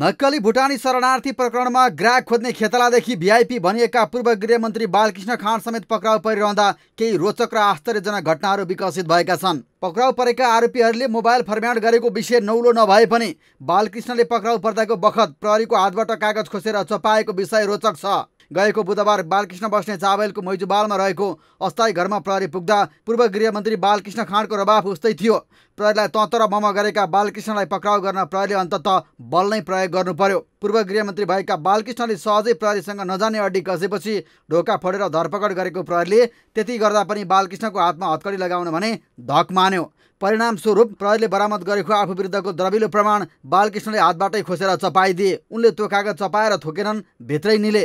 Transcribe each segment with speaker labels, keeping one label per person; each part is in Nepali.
Speaker 1: नक्कली भुटानी शरणार्थी प्रकरणमा ग्राहक खोज्ने खेतलादेखि भिआइपी भनिएका पूर्व गृहमन्त्री बालकृष्ण खाँड समेत पक्राउ परिरहँदा केही रोचक र आश्चर्यजनक घटनाहरू विकसित भएका छन् पक्राउ परेका आरोपीहरूले मोबाइल फर्म्याट गरेको विषय नौलो नभए पनि बालकृष्णले पक्राउ पर्दाको बखत प्रहरीको हातबाट कागज खोसेर चपाएको विषय रोचक छ गएको बुधबार बालकृष्ण बस्ने चावेलको मैजुबालमा रहेको अस्थायी घरमा प्रहरी पुग्दा पूर्व गृहमन्त्री बालकृष्ण खाँडको रबाफ उस्तै थियो प्रहरीलाई तँ मम गरेका बालकृष्णलाई पक्राउ गर्न प्रहरीले अन्तत बल नै प्रयोग गर्नु पर्यो पूर्व गृहमन्त्री भएका बालकृष्णले सहजै प्रहरीसँग नजाने अड्डी कसेपछि ढोका फोडेर धरपकड गरेको प्रहरीले त्यति गर्दा पनि बालकृष्णको हातमा हत्कडी लगाउन भने धक मान्यो परिणामस्वरूप प्रहरीले बरामद गरेको आफू विरुद्धको द्रविलो प्रमाण बालकृष्णले हातबाटै खोसेर चपाइदिए उनले त्यो कागज चपाएर थोकेनन् भित्रै निले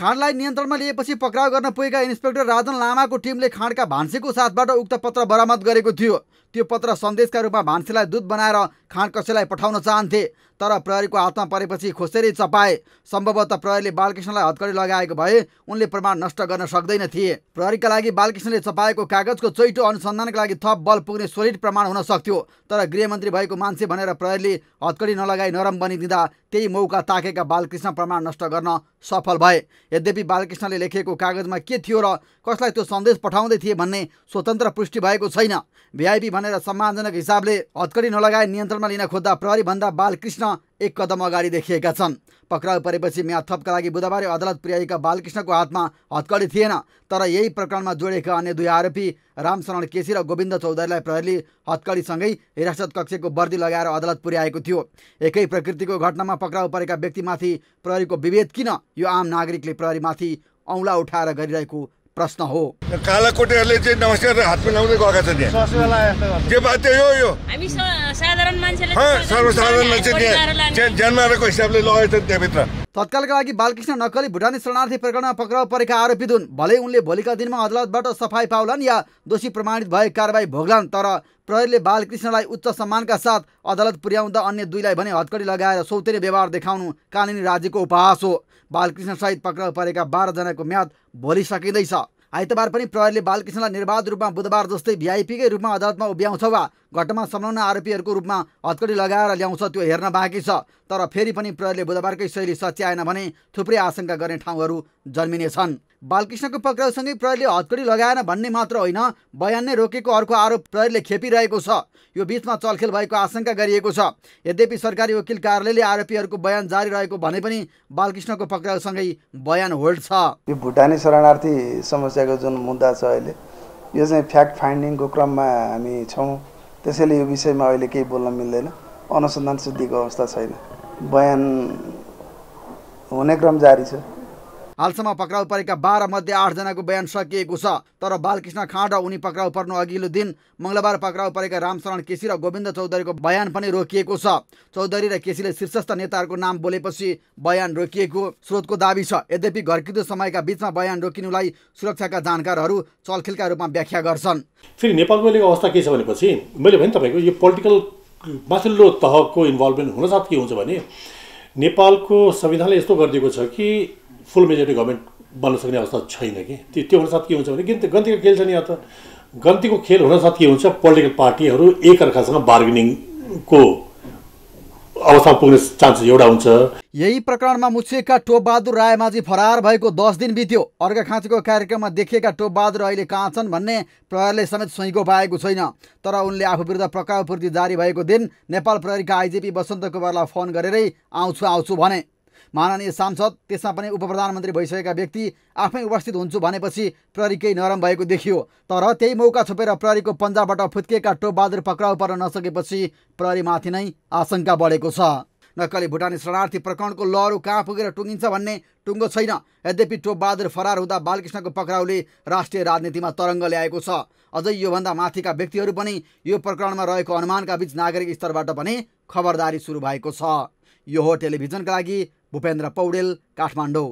Speaker 1: खाँडलाई नियन्त्रणमा लिएपछि पक्राउ गर्न पुगेका इन्सपेक्टर राजन लामाको टिमले खाँडका भान्सीको साथबाट उक्त पत्र बरामद गरेको थियो त्यो पत्र सन्देशका रूपमा भान्सीलाई दुध बनाएर खाँड कसैलाई पठाउन चाहन्थे तर प्रहरीको हातमा परेपछि खोसेरै चपाए सम्भवतः प्रहरीले बालकृष्णलाई हत्करी लगाएको भए उनले प्रमाण नष्ट गर्न सक्दैन थिए प्रहरीका लागि बालकृष्णले चपाएको कागजको चैटो अनुसन्धानका लागि थप बल पुग्ने सोलिड प्रमाण प्रमाण हुन सक्थ्यो तर गृहमन्त्री भएको मान्छे भनेर प्रहरीले हत्कडी नलगाई नरम बनिदिँदा त्यही मौका ताकेका बालकृष्ण प्रमाण नष्ट गर्न सफल भए यद्यपि बालकृष्णले लेखेको कागजमा के थियो र कसलाई त्यो सन्देश पठाउँदै थिए भन्ने स्वतन्त्र पुष्टि भएको छैन भिआइपी भनेर सम्मानजनक हिसाबले हत्कडी नलगाए नियन्त्रणमा लिन खोज्दा प्रहरीभन्दा बालकृष्ण एक कदम अगाडि देखिएका छन् पक्राउ परेपछि म्या थपका लागि बुधबारे अदालत पुर्याएका बालकृष्णको हातमा हत्कडी थिएन तर यही प्रकरणमा जोडिएका अन्य दुई आरोपी रामशरण केसी र गोविन्द चौधरीलाई प्रहरीले हत्कडीसँगै हिरासत कक्षको वर्दी लगाएर अदालत पुर्याएको थियो एकै प्रकृतिको घटनामा पक्राउ परेका व्यक्तिमाथि प्रहरीको विभेद किन यो आम नागरिकले प्रहरीमाथि औँला उठाएर गरिरहेको प्रश्न हो कालाकोटेहरूले चाहिँ नमस्कार हातमा लाउँदै गएका छन् त्यो बात त्यही हो यो सर्वसाधारण मान्छेले जन्माएको हिसाबले लगेछन् त्यहाँभित्र तत्कालका लागि बालकृष्ण नक्कली भुटानी शरणार्थी प्रकरणमा पक्राउ परेका आरोपित हुन् भलै उनले भोलिका दिनमा अदालतबाट सफाई पाउलान् या दोषी प्रमाणित भए कारवाही भोग्लान् तर प्रहरीले बालकृष्णलाई उच्च सम्मानका साथ अदालत पुर्याउँदा अन्य दुईलाई भने हत्कडी लगाएर सौतेरी व्यवहार देखाउनु कानुनी राज्यको उपहास हो बालकृष्णसहित पक्राउ परेका बाह्रजनाको म्याद भोलि सकिँदैछ आइतबार पनि प्रहरीले बालकृष्णलाई निर्वाध रूपमा बुधबार जस्तै भिआइपीकै रूपमा अदालतमा उभ्याउँछ वा घटना संलग्न आरोपीहरूको रूपमा हत्कडी लगाएर ल्याउँछ त्यो हेर्न बाँकी छ तर फेरि पनि प्रहरीले बुधबारकै शैली सच्याएन भने थुप्रै आशंका गर्ने ठाउँहरू जन्मिनेछन् बालकृष्णको पक्राउसँगै प्रहरीले हत्कडी लगाएन भन्ने मात्र होइन बयान नै रोकेको अर्को आरोप प्रहरीले खेपिरहेको छ यो बिचमा चलखेल भएको आशंका गरिएको छ यद्यपि सरकारी वकिल कार्यालयले आरोपीहरूको बयान जारी रहेको भने पनि बालकृष्णको पक्राउसँगै बयान होल्ड छ यो भुटानी शरणार्थी समस्याको जुन मुद्दा छ अहिले यो चाहिँ फ्याक्ट फाइन्डिङको क्रममा हामी छौँ त्यसैले यो विषयमा अहिले केही बोल्न मिल्दैन अनुसन्धान सिद्धिको अवस्था छैन बयान हुने क्रम जारी छ हालसम्म पक्राउ परेका बाह्र मध्ये आठजनाको बयान सकिएको छ तर बालकृष्ण खाँड र उनी पक्राउ पर्नु अघिल्लो दिन मङ्गलबार पक्राउ परेका रामशरण केसी र गोविन्द चौधरीको बयान पनि रोकिएको छ चौधरी र केसीले शीर्षस्थ नेताहरूको नाम बोलेपछि बयान रोकिएको स्रोतको दावी छ यद्यपि घरकिदो समयका बिचमा बयान रोकिनुलाई सुरक्षाका जानकारहरू चलखेलका रूपमा व्याख्या गर्छन् फेरि नेपालको अहिलेको अवस्था के छ भनेपछि मैले भने तपाईँको यो पोलिटिकल माथिल्लो तहको इन्भल्भमेन्ट हुनसाथ के हुन्छ भने नेपालको संविधानले यस्तो गरिदिएको छ कि फुल मेजोरिटी गभर्मेन्ट बन्न सक्ने अवस्था छैन कि त्यो त्यो हुनसाथ के हुन्छ भने किन गन्तीको खेल छ नि अन्त गन्तीको खेल हुनसाथ के हुन्छ पोलिटिकल पार्टीहरू एकअर्कासँग बार्गेनिङको अवस्थामा पुग्ने चान्सेस एउटा हुन्छ यही प्रकरणमा मुछिएका टोपबहादुर रायमाझी फरार भएको दस दिन बित्यो अर्घाखाँचीको कार्यक्रममा देखिएका टोपबहादुर अहिले कहाँ छन् भन्ने प्रहरीले समेत सुइँको पाएको छैन तर उनले आफू विरुद्ध पक्राउ पूर्ति जारी भएको दिन नेपाल प्रहरीका आइजिपी वसन्त कुमारलाई फोन गरेरै आउँछु आउँछु भने माननीय सांसद त्यसमा पनि उप प्रधानमन्त्री भइसकेका व्यक्ति आफै उपस्थित हुन्छु भनेपछि प्रहरी केही नरम भएको देखियो तर त्यही मौका छोपेर प्रहरीको पन्जाबाट फुत्किएका टोपबहादुर पक्राउ पर्न नसकेपछि प्रहरीमाथि नै आशंका बढेको छ नक्कली भुटानी शरणार्थी प्रकरणको लहरू कहाँ पुगेर टुङ्गिन्छ भन्ने टुङ्गो छैन यद्यपि टोपबहादुर फरार हुँदा बालकृष्णको पक्राउले राष्ट्रिय राजनीतिमा तरङ्ग ल्याएको छ अझै योभन्दा माथिका व्यक्तिहरू पनि यो प्रकरणमा रहेको अनुमानका बीच नागरिक स्तरबाट पनि खबरदारी सुरु भएको छ यो हो टेलिभिजनका लागि भूपेन्द्र पौडेल काठमाडौँ